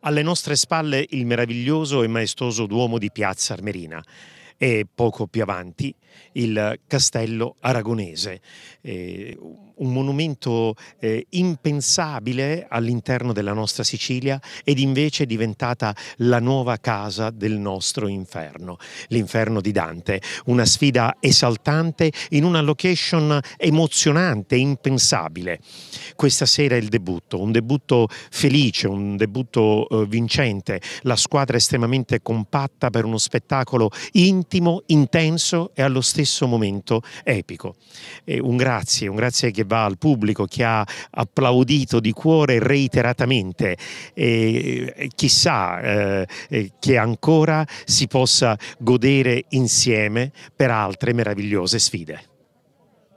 Alle nostre spalle il meraviglioso e maestoso Duomo di Piazza Armerina e poco più avanti il castello aragonese, eh, un monumento eh, impensabile all'interno della nostra Sicilia ed invece diventata la nuova casa del nostro inferno, l'inferno di Dante, una sfida esaltante in una location emozionante, impensabile. Questa sera è il debutto, un debutto felice, un debutto eh, vincente, la squadra estremamente compatta per uno spettacolo intimo intimo, intenso e allo stesso momento epico. E un grazie, un grazie che va al pubblico che ha applaudito di cuore reiteratamente e eh, chissà eh, eh, che ancora si possa godere insieme per altre meravigliose sfide.